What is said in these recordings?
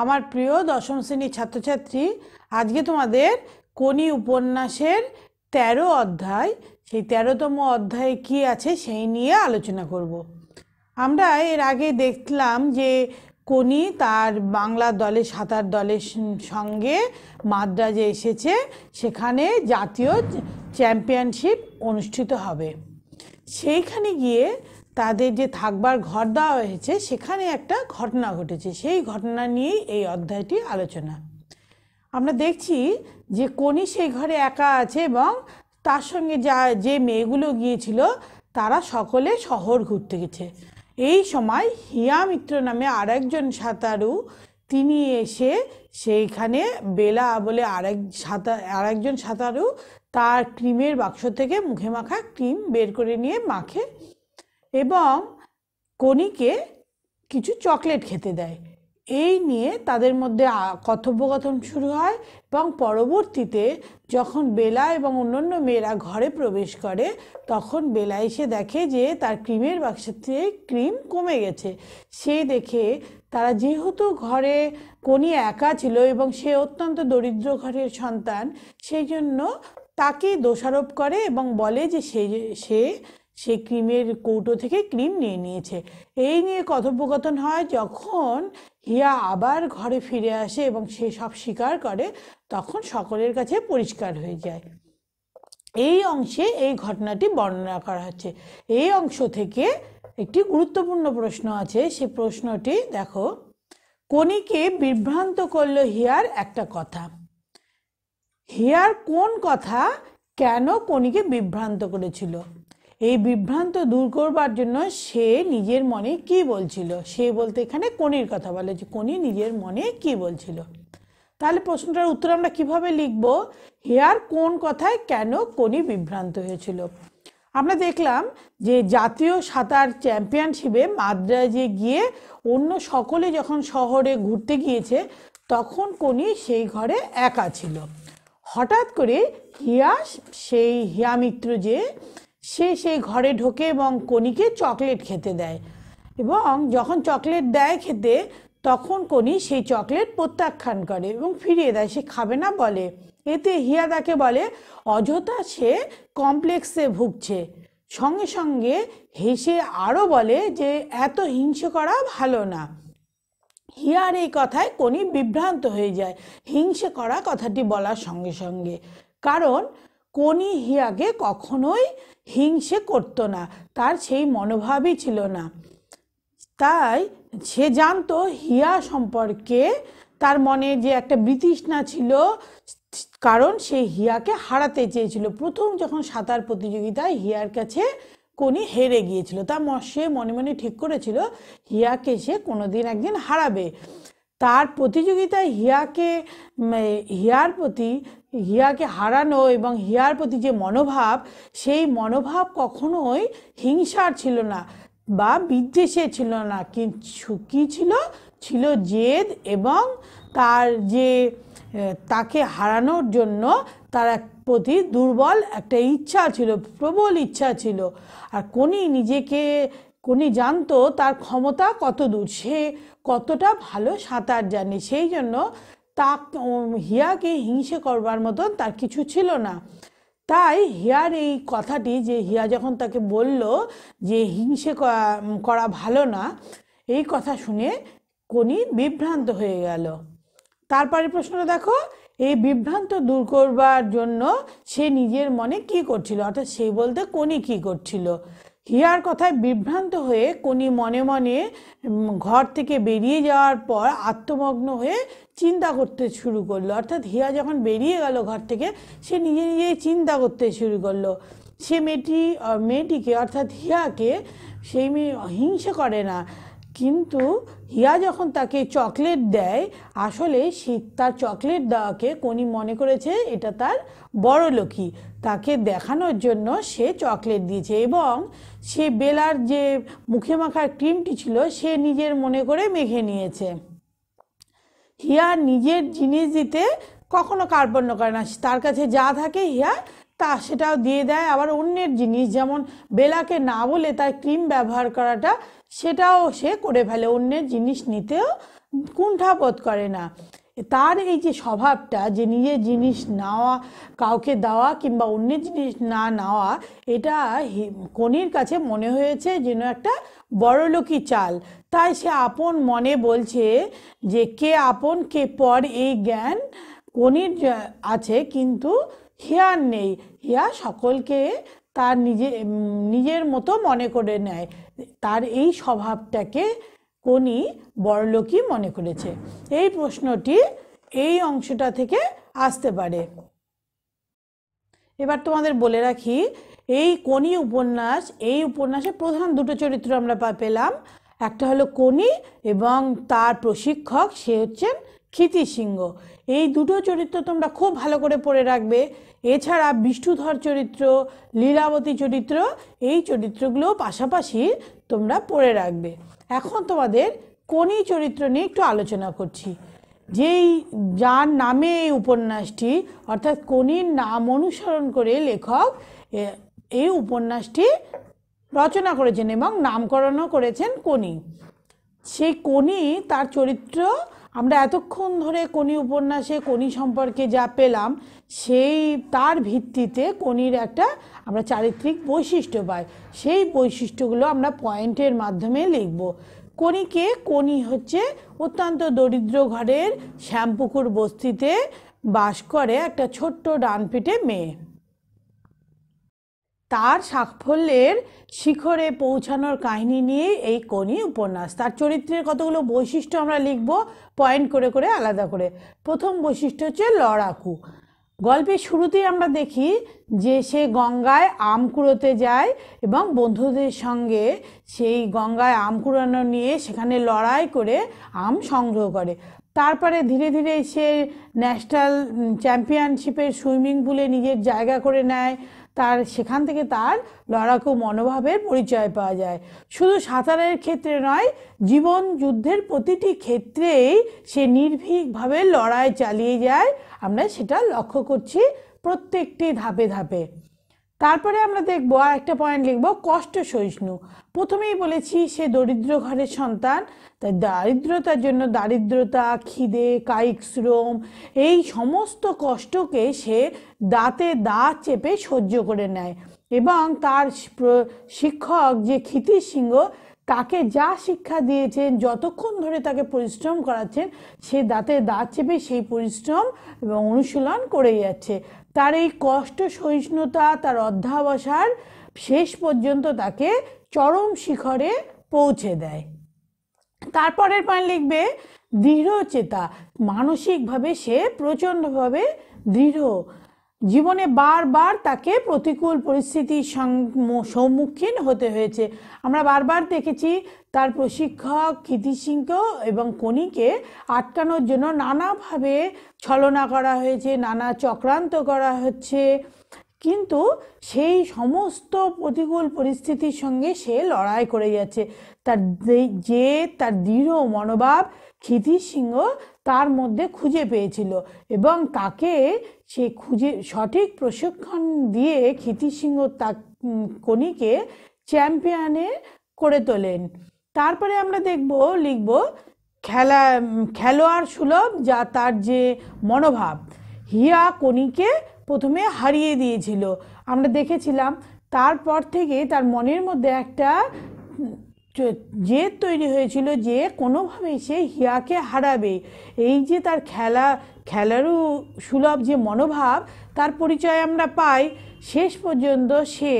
আমার প্রিয় দশম শ্রেণীর ছাত্রছাত্রী আজকে তোমাদের কোনি উপন্যাসের তেরো অধ্যায় সেই তেরোতম অধ্যায়ে কি আছে সেই নিয়ে আলোচনা করব। আমরা এর আগে দেখলাম যে কোনি তার বাংলা দলের সাঁতার দলের সঙ্গে মাদ্রাজে এসেছে সেখানে জাতীয় চ্যাম্পিয়নশিপ অনুষ্ঠিত হবে সেইখানে গিয়ে তাদের যে থাকবার ঘর দেওয়া হয়েছে সেখানে একটা ঘটনা ঘটেছে সেই ঘটনা নিয়েই এই অধ্যায়টি আলোচনা আমরা দেখছি যে কোনি সেই ঘরে একা আছে এবং তার সঙ্গে যা যে মেয়েগুলো গিয়েছিল তারা সকলে শহর ঘুরতে গেছে এই সময় হিয়া মিত্র নামে আরেকজন সাঁতারু তিনি এসে সেইখানে বেলা বলে আরেক সাঁতার আরেকজন সাঁতারু তার ক্রিমের বাক্স থেকে মুখে মাখা ক্রিম বের করে নিয়ে মাখে এবং কনিকে কিছু চকলেট খেতে দেয় এই নিয়ে তাদের মধ্যে কথোপকথন শুরু হয় এবং পরবর্তীতে যখন বেলা এবং অন্যান্য মেয়েরা ঘরে প্রবেশ করে তখন বেলা এসে দেখে যে তার ক্রিমের থেকে ক্রিম কমে গেছে সে দেখে তারা যেহেতু ঘরে কনি একা ছিল এবং সে অত্যন্ত দরিদ্র ঘরের সন্তান সেই জন্য তাকে দোষারোপ করে এবং বলে যে সে সে সে ক্রিমের কৌটো থেকে ক্রিম নিয়ে নিয়েছে এই নিয়ে কথোপকথন হয় যখন হিয়া আবার ঘরে ফিরে আসে এবং সে সব স্বীকার করে তখন সকলের কাছে পরিষ্কার হয়ে যায় এই অংশে এই ঘটনাটি বর্ণনা করা হচ্ছে এই অংশ থেকে একটি গুরুত্বপূর্ণ প্রশ্ন আছে সে প্রশ্নটি দেখো কনিকে বিভ্রান্ত করলো হিয়ার একটা কথা হিয়ার কোন কথা কেন কনিকে বিভ্রান্ত করেছিল এই বিভ্রান্ত দূর করবার জন্য সে নিজের মনে কি বলছিল সে বলতে এখানে কনির কথা বলে যে কনি নিজের মনে কি বলছিল তাহলে প্রশ্নটার উত্তর আমরা কিভাবে লিখব হেয়ার কোন কথায় কেন কোনি বিভ্রান্ত হয়েছিল আমরা দেখলাম যে জাতীয় সাঁতার চ্যাম্পিয়নশিপে মাদ্রাজে গিয়ে অন্য সকলে যখন শহরে ঘুরতে গিয়েছে তখন কোনি সেই ঘরে একা ছিল হঠাৎ করে হিয়া সেই হিয়া মিত্র যে সে সেই ঘরে ঢোকে এবং কনিকে চকলেট খেতে দেয় এবং যখন চকলেট দেয় খেতে তখন কনি সেই চকলেট প্রত্যাখ্যান করে এবং ফিরিয়ে দেয় সে খাবে না বলে এতে হিয়া বলে অযথা সে কমপ্লেক্সে ভুগছে সঙ্গে সঙ্গে হেসে আরও বলে যে এত হিংসে করা ভালো না হিয়ার এই কথায় কনি বিভ্রান্ত হয়ে যায় হিংসে করা কথাটি বলার সঙ্গে সঙ্গে কারণ কোনি হিয়াকে কখনোই হিংসে করতো না তার সেই মনোভাবই ছিল না তাই সে জানতো হিয়া সম্পর্কে তার মনে যে একটা বিতৃষ্ণা ছিল কারণ সে হিয়াকে হারাতে চেয়েছিল প্রথম যখন সাঁতার প্রতিযোগিতায় হিয়ার কাছে কোনি হেরে গিয়েছিল তা সে মনে মনে ঠিক করেছিল হিয়াকে সে কোনোদিন একদিন হারাবে তার প্রতিযোগিতায় হিয়াকে হিয়ার প্রতি হিয়াকে হারানো এবং হিয়ার প্রতি যে মনোভাব সেই মনোভাব কখনোই হিংসার ছিল না বা বিদ্বেষে ছিল না কিন্তু কী ছিল ছিল জেদ এবং তার যে তাকে হারানোর জন্য তার এক প্রতি দুর্বল একটা ইচ্ছা ছিল প্রবল ইচ্ছা ছিল আর কোনি নিজেকে কোনি জানতো তার ক্ষমতা কত দূর সে কতটা ভালো সাঁতার জানে সেই জন্য তা হিয়াকে হিংসে করবার মতন তার কিছু ছিল না তাই হিয়ার এই কথাটি যে হিয়া যখন তাকে বলল যে হিংসে করা ভালো না এই কথা শুনে কোনি বিভ্রান্ত হয়ে গেল তারপরে প্রশ্নটা দেখো এই বিভ্রান্ত দূর করবার জন্য সে নিজের মনে কি করছিল অর্থাৎ সে বলতে কোনি কি করছিল হিয়ার কথায় বিভ্রান্ত হয়ে কোনি মনে মনে ঘর থেকে বেরিয়ে যাওয়ার পর আত্মমগ্ন হয়ে চিন্তা করতে শুরু করলো অর্থাৎ হিয়া যখন বেরিয়ে গেল ঘর থেকে সে নিজে নিজেই চিন্তা করতে শুরু করলো সে মেয়েটি মেয়েটিকে অর্থাৎ হিয়াকে সেই মেয়ে হিংসা করে না কিন্তু হিয়া যখন তাকে চকলেট দেয় আসলে সে তার চকলেট দেওয়াকে কোনি মনে করেছে এটা তার বড় লোকি তাকে দেখানোর জন্য সে চকলেট দিয়েছে এবং সে বেলার যে মুখে মাখার ক্রিমটি ছিল সে নিজের মনে করে মেখে নিয়েছে হিয়া নিজের জিনিস দিতে কখনো কার্পণ্য করে না তার কাছে যা থাকে হিয়া তা সেটাও দিয়ে দেয় আবার অন্যের জিনিস যেমন বেলাকে না বলে তার ক্রিম ব্যবহার করাটা সেটাও সে করে ফেলে অন্যের জিনিস নিতেও কুণ্ঠাবোধ করে না তার এই যে স্বভাবটা যে নিজের জিনিস নেওয়া কাউকে দেওয়া কিংবা অন্যের জিনিস না নেওয়া এটা কনির কাছে মনে হয়েছে যেন একটা বড়লোকি চাল তাই সে আপন মনে বলছে যে কে আপন কে পর এই জ্ঞান কনির আছে কিন্তু হিয়ার নেই হিয়া সকলকে তার নিজে নিজের মতো মনে করে নেয় তার এই স্বভাবটাকে কোনি বড়লোকই মনে করেছে এই প্রশ্নটি এই অংশটা থেকে আসতে পারে এবার তোমাদের বলে রাখি এই কোনি উপন্যাস এই উপন্যাসে প্রধান দুটো চরিত্র আমরা পেলাম একটা হলো কোনি এবং তার প্রশিক্ষক সে হচ্ছেন ক্ষিতি সিংহ এই দুটো চরিত্র তোমরা খুব ভালো করে পড়ে রাখবে এছাড়া বিষ্ণুধর চরিত্র লীলাবতী চরিত্র এই চরিত্রগুলো পাশাপাশি তোমরা পড়ে রাখবে এখন তোমাদের কোনি চরিত্র নিয়ে একটু আলোচনা করছি যেই যার নামে এই উপন্যাসটি অর্থাৎ কোনির নাম অনুসরণ করে লেখক এই উপন্যাসটি রচনা করেছেন এবং নামকরণও করেছেন কোনি সেই কোনি তার চরিত্র আমরা এতক্ষণ ধরে কোনি উপন্যাসে কোনি সম্পর্কে যা পেলাম সেই তার ভিত্তিতে কোনির একটা আমরা চারিত্রিক বৈশিষ্ট্য পাই সেই বৈশিষ্ট্যগুলো আমরা পয়েন্টের মাধ্যমে লিখব কোনিকে কোনি হচ্ছে অত্যন্ত দরিদ্র ঘরের শ্যামপুকুর বস্তিতে বাস করে একটা ছোট্ট ডানপিটে মেয়ে তার সাফল্যের শিখরে পৌঁছানোর কাহিনী নিয়ে এই কনি উপন্যাস তার চরিত্রের কতগুলো বৈশিষ্ট্য আমরা লিখব পয়েন্ট করে করে আলাদা করে প্রথম বৈশিষ্ট্য হচ্ছে লড়াকু গল্পের শুরুতেই আমরা দেখি যে সে গঙ্গায় আম কুড়োতে যায় এবং বন্ধুদের সঙ্গে সেই গঙ্গায় আম কুড়ানো নিয়ে সেখানে লড়াই করে আম সংগ্রহ করে তারপরে ধীরে ধীরে সে ন্যাশনাল চ্যাম্পিয়নশিপের সুইমিং পুলে নিজের জায়গা করে নেয় তার সেখান থেকে তার লড়াকু মনোভাবের পরিচয় পাওয়া যায় শুধু সাঁতারের ক্ষেত্রে নয় জীবন যুদ্ধের প্রতিটি ক্ষেত্রেই সে নির্ভীকভাবে লড়াই চালিয়ে যায় আমরা সেটা লক্ষ্য করছি প্রত্যেকটি ধাপে ধাপে তারপরে আমরা দেখব আর একটা পয়েন্ট লিখব কষ্ট সহিষ্ণু প্রথমেই বলেছি সে দরিদ্র ঘরের সন্তান তাই দারিদ্রতার জন্য দারিদ্রতা খিদে কায়িক শ্রম এই সমস্ত কষ্টকে সে দাঁতে দাঁত চেপে সহ্য করে নেয় এবং তার শিক্ষক যে ক্ষিতির সিংহ তাকে যা শিক্ষা দিয়েছেন যতক্ষণ ধরে তাকে পরিশ্রম করাচ্ছেন সে দাঁতে দাঁত চেপে সেই পরিশ্রম এবং অনুশীলন করে যাচ্ছে তার এই কষ্ট সহিষ্ণুতা তার অধ্যাবসার শেষ পর্যন্ত তাকে চরম শিখরে পৌঁছে দেয় তারপরের পয়েন্ট লিখবে দৃঢ় চেতা মানসিকভাবে সে প্রচণ্ডভাবে দৃঢ় জীবনে বারবার তাকে প্রতিকূল পরিস্থিতির সম্মুখীন হতে হয়েছে আমরা বারবার দেখেছি তার প্রশিক্ষক কীর্তি সিংহ এবং কনিকে আটকানোর জন্য নানাভাবে ছলনা করা হয়েছে নানা চক্রান্ত করা হচ্ছে কিন্তু সেই সমস্ত প্রতিকূল পরিস্থিতির সঙ্গে সে লড়াই করে যাচ্ছে তার যে তার দৃঢ় মনোভাব ক্ষিতি সিংহ তার মধ্যে খুঁজে পেয়েছিল এবং তাকে সে খুঁজে সঠিক প্রশিক্ষণ দিয়ে ক্ষিতি সিংহ তা কনিকে চ্যাম্পিয়নে করে তোলেন তারপরে আমরা দেখব লিখব খেলা খেলোয়াড় সুলভ যা তার যে মনোভাব হিয়া কনিকে প্রথমে হারিয়ে দিয়েছিল আমরা দেখেছিলাম তারপর থেকে তার মনের মধ্যে একটা জেদ তৈরি হয়েছিল যে কোনোভাবে সে হিয়াকে হারাবে এই যে তার খেলা খেলারও সুলভ যে মনোভাব তার পরিচয় আমরা পাই শেষ পর্যন্ত সে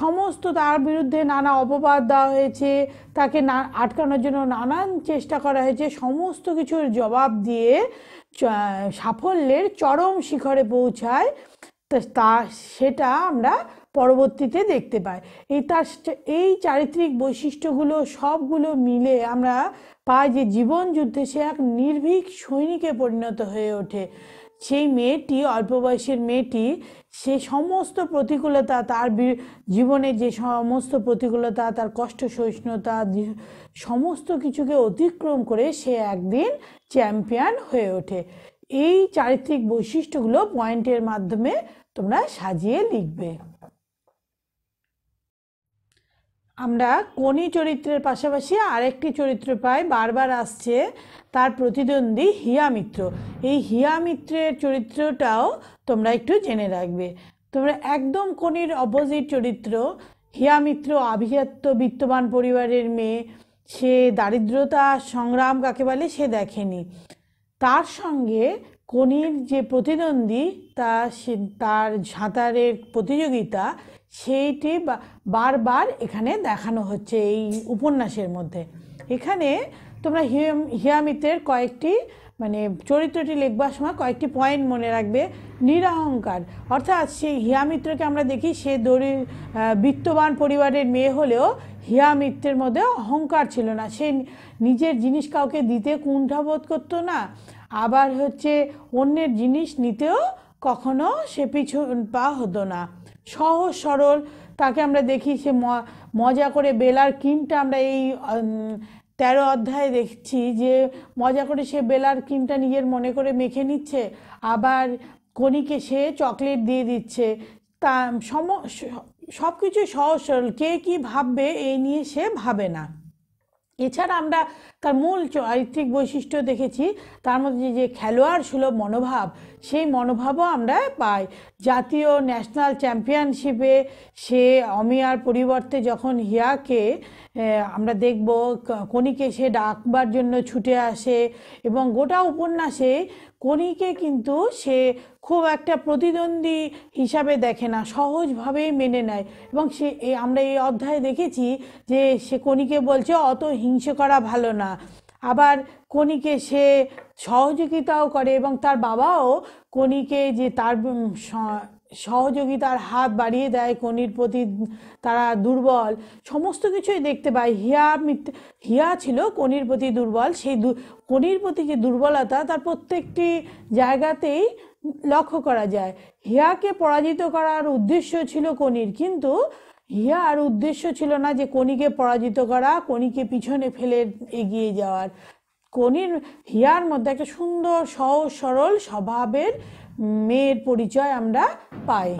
সমস্ত তার বিরুদ্ধে নানা অপবাদ দেওয়া হয়েছে তাকে না আটকানোর জন্য নানান চেষ্টা করা হয়েছে সমস্ত কিছুর জবাব দিয়ে সাফল্যের চরম শিখরে পৌঁছায় তা সেটা আমরা পরবর্তীতে দেখতে পাই এই তার এই চারিত্রিক বৈশিষ্ট্যগুলো সবগুলো মিলে আমরা পাই যে জীবন যুদ্ধে সে এক নির্ভীক সৈনিকে পরিণত হয়ে ওঠে সেই মেয়েটি অল্প বয়সের মেয়েটি সে সমস্ত প্রতিকূলতা তার জীবনে যে সমস্ত প্রতিকূলতা তার কষ্ট সহিষ্ণুতা সমস্ত কিছুকে অতিক্রম করে সে একদিন চ্যাম্পিয়ন হয়ে ওঠে এই চারিত্রিক বৈশিষ্ট্যগুলো পয়েন্টের মাধ্যমে তোমরা সাজিয়ে লিখবে আমরা কোনি চরিত্রের পাশাপাশি আরেকটি চরিত্র পাই বারবার আসছে তার প্রতিদ্বন্দ্বী হিয়া মিত্র এই হিয়া মিত্রের চরিত্রটাও তোমরা একটু জেনে রাখবে তোমরা একদম কোনির অপোজিট চরিত্র হিয়া মিত্র আভিজাত্য বিত্তবান পরিবারের মেয়ে সে দারিদ্রতা সংগ্রাম কাকে বলে সে দেখেনি তার সঙ্গে কোনির যে প্রতিদ্বন্দ্বী তা সে তার সাঁতারের প্রতিযোগিতা সেইটি বারবার এখানে দেখানো হচ্ছে এই উপন্যাসের মধ্যে এখানে তোমরা হিয়ামিতের কয়েকটি মানে চরিত্রটি লিখবার সময় কয়েকটি পয়েন্ট মনে রাখবে নিরাহংকার অর্থাৎ সেই হিয়ামিত্রকে আমরা দেখি সে দরি বিত্তবান পরিবারের মেয়ে হলেও হিয়ামিত্রের মধ্যে অহংকার ছিল না সে নিজের জিনিস কাউকে দিতে কুণ্ঠাবোধ করতো না আবার হচ্ছে অন্যের জিনিস নিতেও কখনো সে পিছন পা হতো না সহজ সরল তাকে আমরা দেখি সে মজা করে বেলার কিমটা আমরা এই তেরো অধ্যায়ে দেখছি যে মজা করে সে বেলার কিমটা নিজের মনে করে মেখে নিচ্ছে আবার কনিকে সে চকলেট দিয়ে দিচ্ছে তা সম সব কিছু সহজ সরল কে কী ভাববে এই নিয়ে সে ভাবে না এছাড়া আমরা তার মূল চারিত্রিক বৈশিষ্ট্য দেখেছি তার মধ্যে যে খেলোয়াড় সুলভ মনোভাব সেই মনোভাবও আমরা পাই জাতীয় ন্যাশনাল চ্যাম্পিয়নশিপে সে অমিয়ার পরিবর্তে যখন হিয়াকে আমরা দেখব কণিকে সে ডাকবার জন্য ছুটে আসে এবং গোটা উপন্যাসে কণিকে কিন্তু সে খুব একটা প্রতিদ্বন্দ্বী হিসাবে দেখে না সহজভাবেই মেনে নেয় এবং সে আমরা এই অধ্যায়ে দেখেছি যে সে কণিকে বলছে অত হিংসে করা ভালো না আবার কনিকে সে সহযোগিতাও করে এবং তার বাবাও কনিকে যে তার সহযোগিতার হাত বাড়িয়ে দেয় কনির প্রতি তারা দুর্বল সমস্ত কিছুই দেখতে পায় হিয়া হিয়া ছিল কনির প্রতি দুর্বল সেই কনির প্রতি যে দুর্বলতা তার প্রত্যেকটি জায়গাতেই লক্ষ্য করা যায় হিয়াকে পরাজিত করার উদ্দেশ্য ছিল কনির কিন্তু ইহার উদ্দেশ্য ছিল না যে কনিকে পরাজিত করা কনিকে পিছনে ফেলে এগিয়ে যাওয়ার কনির হিয়ার মধ্যে একটা সুন্দর সহজ সরল স্বভাবের মেয়ের পরিচয় আমরা পাই